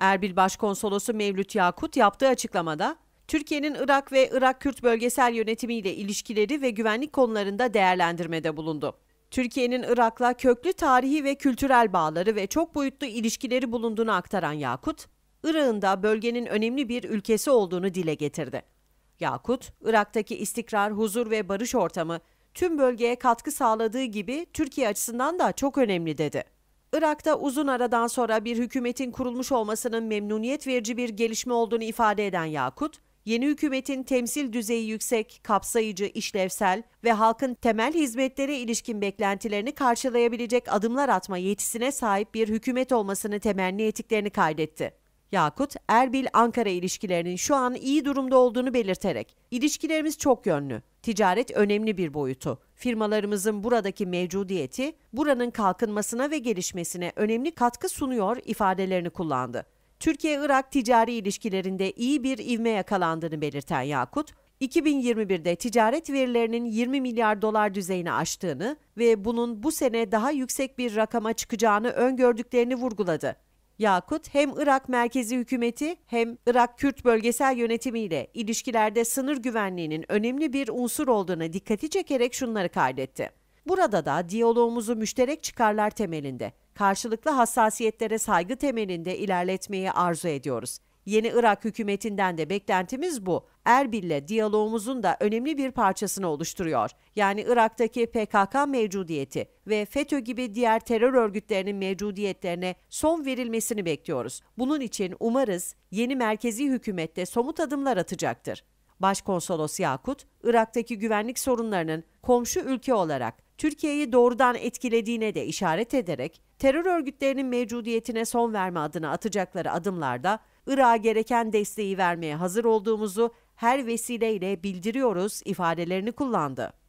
Erbil Başkonsolosu Mevlüt Yakut yaptığı açıklamada Türkiye'nin Irak ve Irak Kürt bölgesel yönetimiyle ilişkileri ve güvenlik konularında değerlendirmede bulundu. Türkiye'nin Irak'la köklü tarihi ve kültürel bağları ve çok boyutlu ilişkileri bulunduğunu aktaran Yakut, Irak'ın da bölgenin önemli bir ülkesi olduğunu dile getirdi. Yakut, Irak'taki istikrar, huzur ve barış ortamı tüm bölgeye katkı sağladığı gibi Türkiye açısından da çok önemli dedi. Irak'ta uzun aradan sonra bir hükümetin kurulmuş olmasının memnuniyet verici bir gelişme olduğunu ifade eden Yakut, yeni hükümetin temsil düzeyi yüksek, kapsayıcı, işlevsel ve halkın temel hizmetlere ilişkin beklentilerini karşılayabilecek adımlar atma yetisine sahip bir hükümet olmasını temenni ettiklerini kaydetti. Yakut, Erbil-Ankara ilişkilerinin şu an iyi durumda olduğunu belirterek, ilişkilerimiz çok yönlü, ticaret önemli bir boyutu, firmalarımızın buradaki mevcudiyeti, buranın kalkınmasına ve gelişmesine önemli katkı sunuyor ifadelerini kullandı. Türkiye-Irak ticari ilişkilerinde iyi bir ivme yakalandığını belirten Yakut, 2021'de ticaret verilerinin 20 milyar dolar düzeyini aştığını ve bunun bu sene daha yüksek bir rakama çıkacağını öngördüklerini vurguladı. Yakut hem Irak merkezi hükümeti hem Irak Kürt bölgesel yönetimiyle ilişkilerde sınır güvenliğinin önemli bir unsur olduğuna dikkati çekerek şunları kaydetti. Burada da diyaloğumuzu müşterek çıkarlar temelinde, karşılıklı hassasiyetlere saygı temelinde ilerletmeyi arzu ediyoruz. Yeni Irak hükümetinden de beklentimiz bu. Erbil'le diyalogumuzun da önemli bir parçasını oluşturuyor. Yani Irak'taki PKK mevcudiyeti ve FETÖ gibi diğer terör örgütlerinin mevcudiyetlerine son verilmesini bekliyoruz. Bunun için umarız yeni merkezi hükümette somut adımlar atacaktır. Başkonsolos Yakut, Irak'taki güvenlik sorunlarının komşu ülke olarak Türkiye'yi doğrudan etkilediğine de işaret ederek terör örgütlerinin mevcudiyetine son verme adına atacakları adımlarda Irak'a gereken desteği vermeye hazır olduğumuzu her vesileyle bildiriyoruz ifadelerini kullandı.